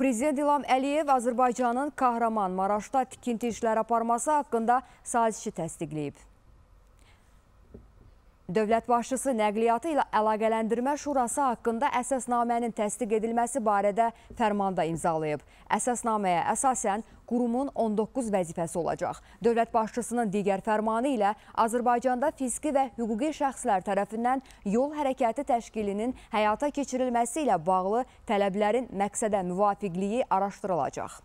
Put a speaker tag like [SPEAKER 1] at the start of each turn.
[SPEAKER 1] Prezident İlham Əliyev Azərbaycanın Kahraman Maraşda tikinti işləri aparması haqqında sazişi təsdiqləyib. Dövlət başçısı nəqliyyatı ilə əlaqələndirmə şurası haqqında əsasnamənin təsdiq edilməsi barədə fərmanda imzalayıb. Əsasnaməyə əsasən qurumun 19 vəzifəsi olacaq. Dövlət başçısının digər fərmanı ilə Azərbaycanda fiziki və hüquqi şəxslər tərəfindən yol hərəkəti təşkilinin həyata keçirilməsi ilə bağlı tələblərin məqsədə müvafiqliyi araşdırılacaq.